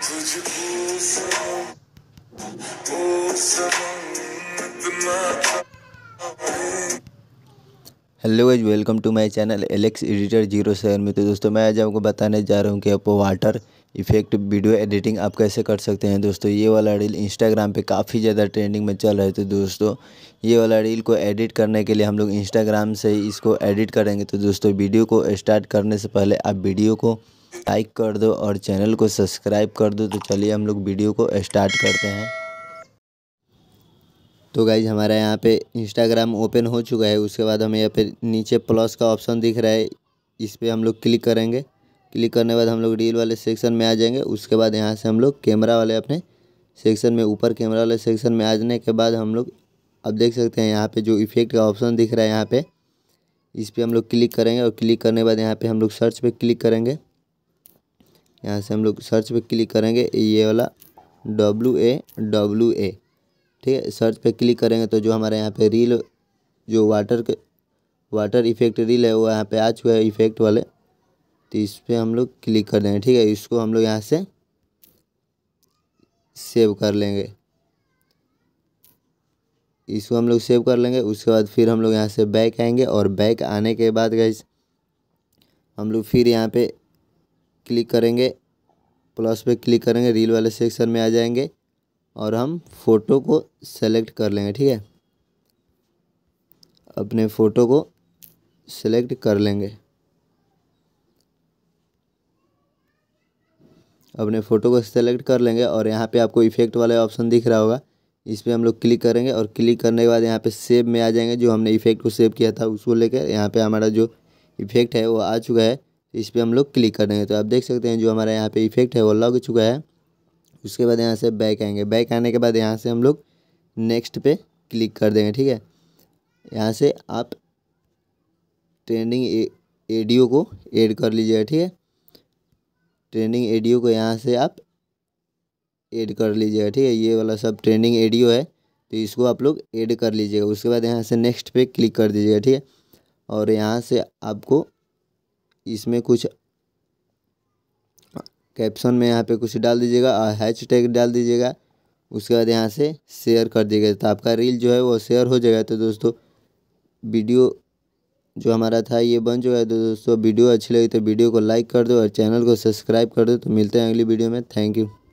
Tudo que sou, por hello एज welcome to my channel Alex editor zero seven में तो दोस्तों मैं आज आपको बताने जा रहा हूँ कि आप वाटर इफेक्ट वीडियो एडिटिंग आप कैसे कर सकते हैं दोस्तों ये वाला रील इंस्टाग्राम पे काफ़ी ज़्यादा ट्रेंडिंग में चल रहे थे तो दोस्तों ये वाला रील को एडिट करने के लिए हम लोग इंस्टाग्राम से इसको एडिट करेंगे तो दोस्तों वीडियो को स्टार्ट करने से पहले आप वीडियो को लाइक कर दो और चैनल को सब्सक्राइब कर दो तो चलिए हम लोग वीडियो को स्टार्ट करते हैं तो गाइज हमारा यहाँ पे इंस्टाग्राम ओपन हो चुका है उसके बाद हमें यहाँ पे नीचे प्लस का ऑप्शन दिख रहा है इस पर हम लोग क्लिक करेंगे क्लिक करने बाद हम लोग रील वाले सेक्शन में आ जाएंगे उसके बाद यहाँ से हम लोग कैमरा वाले अपने सेक्शन में ऊपर कैमरा वाले सेक्शन में आ जाने के बाद हम लोग अब देख सकते हैं यहाँ पर जो इफेक्ट का ऑप्शन दिख रहा है यहाँ पर इस पर हम लोग क्लिक करेंगे और क्लिक करने के बाद यहाँ पर हम लोग सर्च पर क्लिक करेंगे यहाँ से हम लोग सर्च पर क्लिक करेंगे ये वाला डब्ल्यू ए डब्लू ए ठीक है सर्च पे क्लिक करेंगे तो जो हमारे यहाँ पे रील जो वाटर के वाटर इफेक्ट रील है वो यहाँ पे आ चुका है इफेक्ट वाले तो इस पर हम लोग क्लिक कर देंगे ठीक है इसको हम लोग यहाँ से सेव कर लेंगे इसको हम लोग सेव कर लेंगे उसके बाद फिर हम लोग यहाँ से बैक आएंगे और बैक आने के बाद गए हम लोग फिर यहाँ पे क्लिक करेंगे प्लस पे क्लिक करेंगे रील वाले सेक्शन में आ जाएंगे और हम फ़ोटो को सेलेक्ट कर लेंगे ठीक है अपने फ़ोटो को सेलेक्ट कर लेंगे अपने फ़ोटो को सेलेक्ट कर लेंगे और यहाँ पे आपको इफ़ेक्ट वाला ऑप्शन दिख रहा होगा इस पर हम लोग क्लिक करेंगे और क्लिक करने के बाद यहाँ पे सेव में आ जाएंगे जो हमने इफ़ेक्ट को सेव किया था उसको लेकर यहाँ पे हमारा जो इफ़ेक्ट है वो आ चुका है इस पर हम लोग क्लिक कर देंगे तो आप देख सकते हैं जो हमारा यहाँ पे इफ़ेक्ट है वो लग चुका है उसके बाद यहाँ से बैक आएंगे बैक आने के बाद यहाँ से हम लोग नेक्स्ट पे क्लिक कर देंगे ठीक है यहाँ से आप ट्रेंडिंग एडियो को ऐड कर लीजिएगा ठीक है ट्रेंडिंग एडियो को यहाँ से आप ऐड कर लीजिएगा ठीक है ये वाला सब ट्रेंडिंग एडियो है तो इसको आप लोग ऐड कर लीजिएगा उसके बाद यहाँ से नेक्स्ट पे क्लिक कर दीजिएगा ठीक है और यहाँ से आपको इसमें कुछ कैप्शन में यहाँ पे कुछ डाल दीजिएगा और हैच टैग डाल दीजिएगा उसके बाद यहाँ से शेयर कर दीजिएगा तो आपका रील जो है वो शेयर हो जाएगा तो दोस्तों वीडियो जो हमारा था ये बन चुका है तो दोस्तों वीडियो अच्छी लगी तो वीडियो को लाइक कर दो और चैनल को सब्सक्राइब कर दो तो मिलते हैं अगली वीडियो में थैंक यू